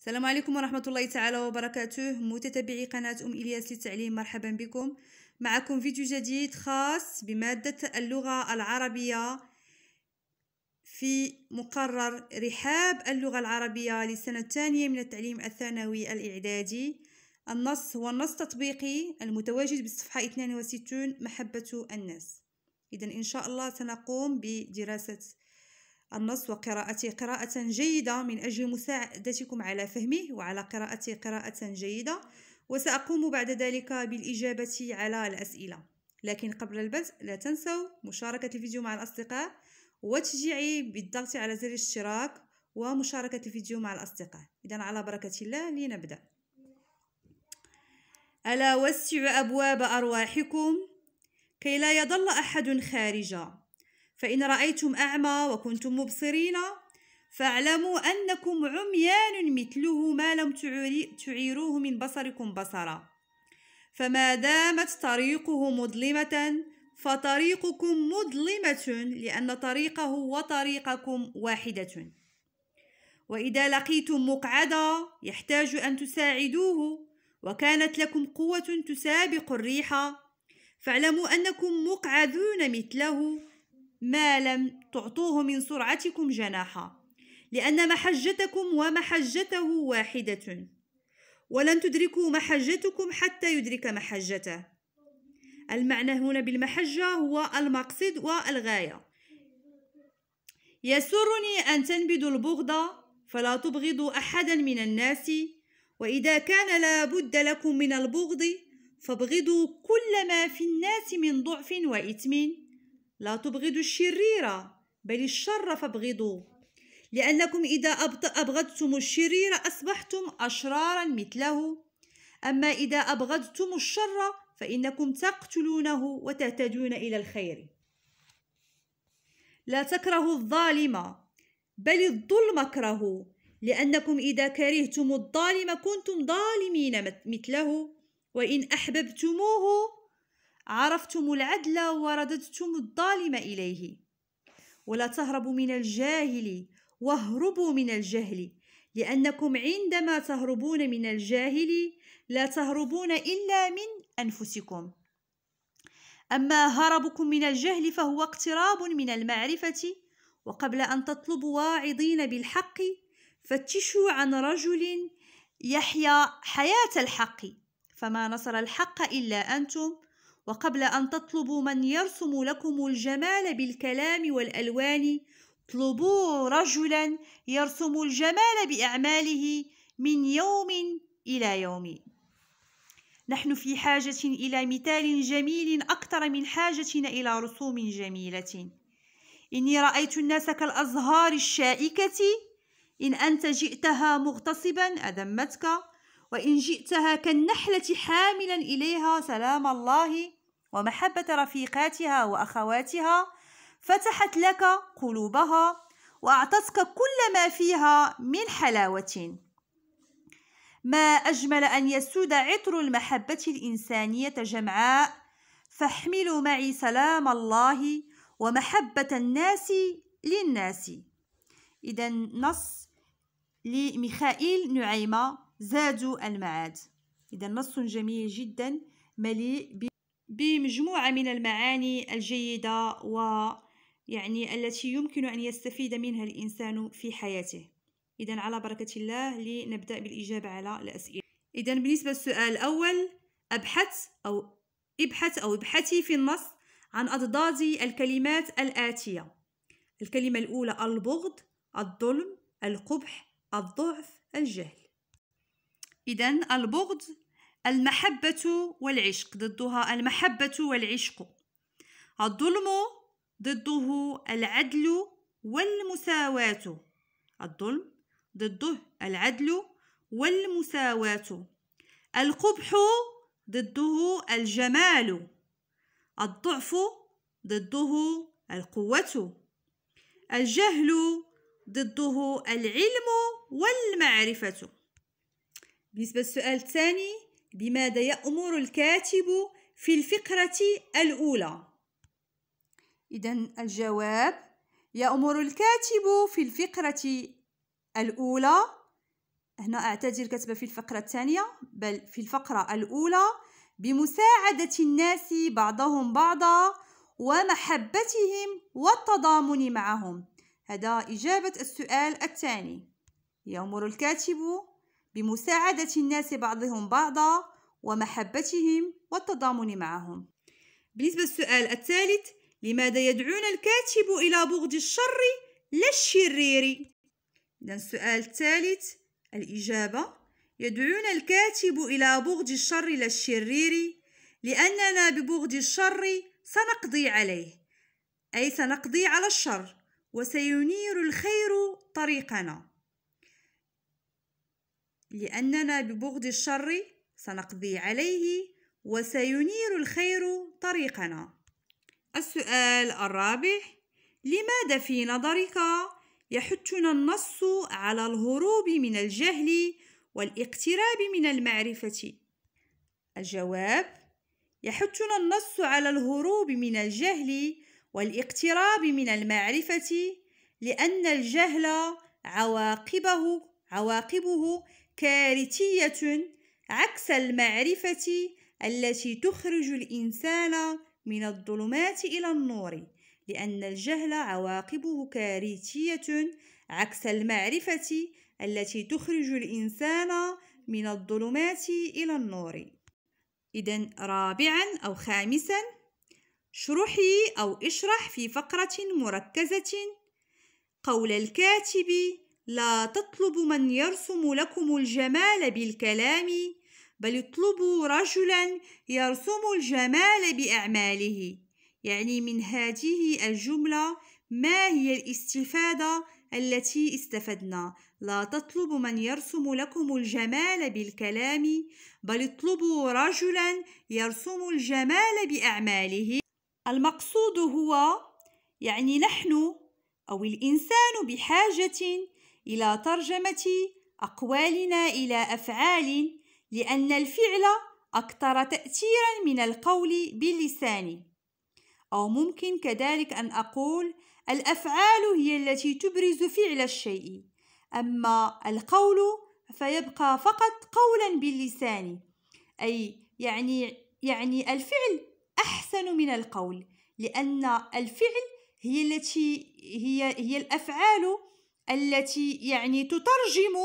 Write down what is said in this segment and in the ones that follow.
السلام عليكم ورحمة الله تعالى وبركاته متتبعي قناة أم إلياس للتعليم مرحبا بكم معكم فيديو جديد خاص بمادة اللغة العربية في مقرر رحاب اللغة العربية للسنة الثانية من التعليم الثانوي الإعدادي النص هو النص تطبيقي المتواجد بالصفحة 62 محبة الناس إذا إن شاء الله سنقوم بدراسة النص وقراءته قراءة جيدة من أجل مساعدتكم على فهمه وعلى قراءته قراءة جيدة وسأقوم بعد ذلك بالإجابة على الأسئلة لكن قبل البدء لا تنسوا مشاركة الفيديو مع الأصدقاء وتشجيعي بالضغط على زر الاشتراك ومشاركة الفيديو مع الأصدقاء إذا على بركة الله لنبدأ ألا وسع أبواب أرواحكم كي لا يضل أحد خارجا فإن رأيتم أعمى وكنتم مبصرين فاعلموا أنكم عميان مثله ما لم تعيروه من بصركم بصرا فما دامت طريقه مظلمة فطريقكم مظلمة لأن طريقه وطريقكم واحدة وإذا لقيتم مقعدا يحتاج أن تساعدوه وكانت لكم قوة تسابق الريح فاعلموا أنكم مقعدون مثله ما لم تعطوه من سرعتكم جناحا لأن محجتكم ومحجته واحدة ولن تدركوا محجتكم حتى يدرك محجته المعنى هنا بالمحجة هو المقصد والغاية يسرني أن تنبذوا البغض فلا تبغضوا أحدا من الناس وإذا كان لابد لكم من البغض فابغضوا كل ما في الناس من ضعف وإثم لا تبغضوا الشريرة بل الشر فابغضوه لأنكم إذا أبغضتم الشرير أصبحتم أشرارا مثله أما إذا أبغضتم الشر فإنكم تقتلونه وتهتدون إلى الخير لا تكرهوا الظالم بل الظلم كرهوا لأنكم إذا كرهتم الظالم كنتم ظالمين مثله وإن أحببتموه عرفتم العدل ورددتم الظالم إليه ولا تهربوا من الجاهل واهربوا من الجهل لأنكم عندما تهربون من الجاهل لا تهربون إلا من أنفسكم أما هربكم من الجهل فهو اقتراب من المعرفة وقبل أن تطلبوا واعظين بالحق فتشوا عن رجل يحيا حياة الحق فما نصر الحق إلا أنتم وقبل أن تطلبوا من يرسم لكم الجمال بالكلام والألوان اطلبوا رجلا يرسم الجمال بأعماله من يوم إلى يوم نحن في حاجة إلى مثال جميل أكثر من حاجتنا إلى رسوم جميلة إني رأيت الناس كالأزهار الشائكة إن أنت جئتها مغتصبا أدمتك وإن جئتها كالنحلة حاملا إليها سلام الله ومحبة رفيقاتها وأخواتها فتحت لك قلوبها وأعطتك كل ما فيها من حلاوة ما أجمل أن يسود عطر المحبة الإنسانية جمعاء فاحملوا معي سلام الله ومحبة الناس للناس إذا نص لميخائيل نعيمة زادوا المعاد إذا نص جميل جدا مليء بمجموعة من المعاني الجيدة ويعني التي يمكن أن يستفيد منها الإنسان في حياته إذا على بركة الله لنبدأ بالإجابة على الأسئلة إذا بالنسبة للسؤال الأول أبحث أو ابحث أو ابحثي في النص عن أضداد الكلمات الآتية الكلمة الأولى البغض الظلم القبح الضعف الجهل إذا البغض المحبة والعشق ضدها المحبة والعشق الظلم ضده العدل والمساواة الظلم ضده العدل والمساواة القبح ضده الجمال الضعف ضده القوة الجهل ضده العلم والمعرفة بالنسبة للسؤال الثاني بماذا يأمر الكاتب في الفقرة الأولى؟ إذا الجواب يأمر الكاتب في الفقرة الأولى هنا أعتذر كتبة في الفقرة الثانية بل في الفقرة الأولى بمساعدة الناس بعضهم بعضا ومحبتهم والتضامن معهم هذا إجابة السؤال الثاني يأمر الكاتب بمساعدة الناس بعضهم بعضا ومحبتهم والتضامن معهم بالنسبة للسؤال الثالث لماذا يدعون الكاتب إلى بغض الشر لا الشرير؟ إذا السؤال الثالث الإجابة يدعون الكاتب إلى بغض الشر لا الشرير لأننا ببغض الشر سنقضي عليه أي سنقضي على الشر وسينير الخير طريقنا لأننا ببغض الشر سنقضي عليه وسينير الخير طريقنا السؤال الرابع لماذا في نظرك يحثنا النص على الهروب من الجهل والاقتراب من المعرفة الجواب يحثنا النص على الهروب من الجهل والاقتراب من المعرفة لأن الجهل عواقبه عواقبه كارثية عكس المعرفة التي تخرج الإنسان من الظلمات إلى النور لأن الجهل عواقبه كارثية عكس المعرفة التي تخرج الإنسان من الظلمات إلى النور إذا رابعا أو خامسا شرحي أو اشرح في فقرة مركزة قول الكاتب لا تطلبوا من يرسم لكم الجمال بالكلام بل اطلبوا رجلا يرسم الجمال باعماله يعني من هذه الجمله ما هي الاستفاده التي استفدنا لا تطلبوا من يرسم لكم الجمال بالكلام بل اطلبوا رجلا يرسم الجمال باعماله المقصود هو يعني نحن او الانسان بحاجه إلى ترجمة أقوالنا إلى أفعال لأن الفعل أكثر تأثيرا من القول باللسان أو ممكن كذلك أن أقول الأفعال هي التي تبرز فعل الشيء أما القول فيبقى فقط قولا باللسان أي يعني يعني الفعل أحسن من القول لأن الفعل هي التي هي هي الأفعال التي يعني تترجم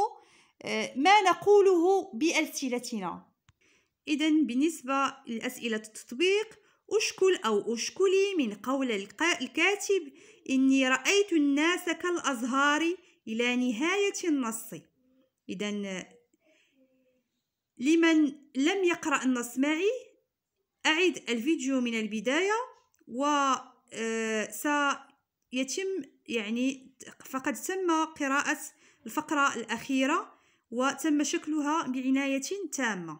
آه، ما نقوله بألسنتنا إذا بالنسبة لأسئلة التطبيق أشكل أو أشكلي من قول الكاتب إني رأيت الناس كالأزهار إلى نهاية النص إذا لمن لم يقرأ النص معي أعد الفيديو من البداية وسيتم آه، يعني فقد تم قراءة الفقرة الأخيرة وتم شكلها بعناية تامة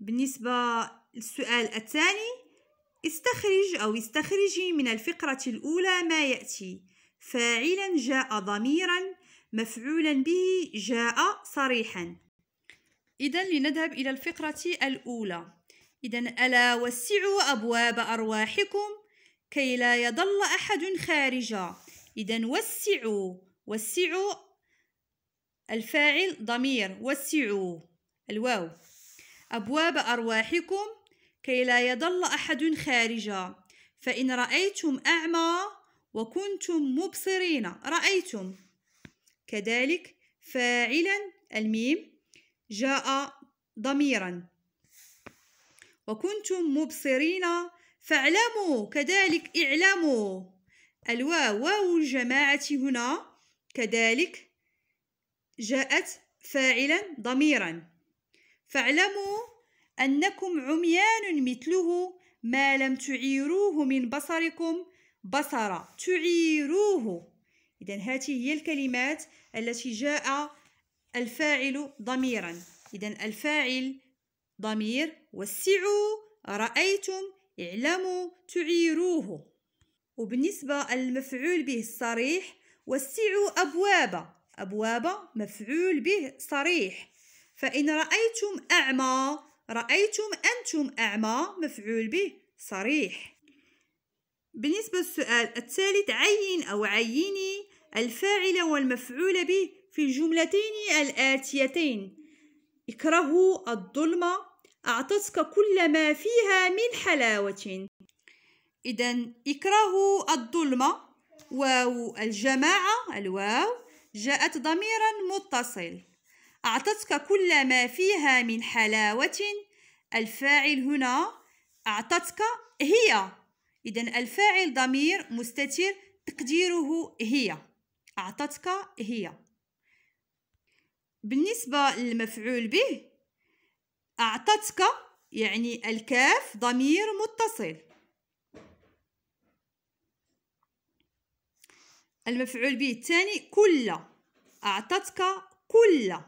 بالنسبة للسؤال الثاني استخرج أو استخرجي من الفقرة الأولى ما يأتي فاعلا جاء ضميرا مفعولا به جاء صريحا إذا لنذهب إلى الفقرة الأولى إذا ألا وسعوا أبواب أرواحكم كي لا يضل أحد خارجا إذا وسعوا وسعوا الفاعل ضمير وسعوا الواو أبواب أرواحكم كي لا يضل أحد خارجا فإن رأيتم أعمى وكنتم مبصرين رأيتم كذلك فاعلا الميم جاء ضميرا وكنتم مبصرين فاعلموا كذلك اعلموا الواو واو الجماعة هنا كذلك جاءت فاعلا ضميرا فاعلموا أنكم عميان مثله ما لم تعيروه من بصركم بصرا تعيروه إذا هذه هي الكلمات التي جاء الفاعل ضميرا إذا الفاعل ضمير وسعوا رأيتم اعلموا تعيروه وبالنسبة المفعول به الصريح وسعوا أبواب أبواب مفعول به صريح فإن رأيتم أعمى رأيتم أنتم أعمى مفعول به صريح بالنسبة للسؤال الثالث عين أو عيني الفاعل والمفعول به في الجملتين الآتيتين اكرهوا الظلم أعطتك كل ما فيها من حلاوة إذا اكرهوا الظلمة واو الجماعة الواو جاءت ضميرا متصل أعطتك كل ما فيها من حلاوة الفاعل هنا أعطتك هي إذا الفاعل ضمير مستتر تقديره هي أعطتك هي بالنسبة للمفعول به أعطتك يعني الكاف ضمير متصل المفعول به الثاني كل أعطتك كل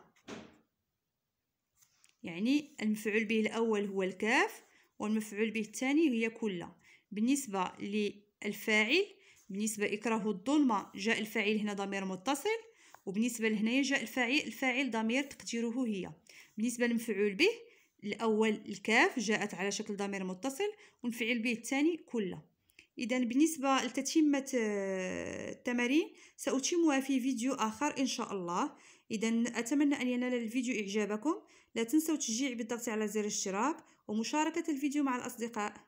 يعني المفعول به الأول هو الكاف والمفعول به الثاني هي كل بالنسبة للفاعل بالنسبة إكره الظلمة جاء الفاعل هنا ضمير متصل وبالنسبة لهنايا جاء الفاعل الفاعل ضمير تقديره هي بالنسبة للمفعول به الأول الكاف جاءت على شكل ضمير متصل ونفعل به الثاني كل إذا بالنسبة لتتمة آه، التمارين سأتمها في فيديو آخر إن شاء الله إذا أتمنى أن ينال الفيديو إعجابكم لا تنسوا التشجيع بالضغط على زر الاشتراك ومشاركة الفيديو مع الأصدقاء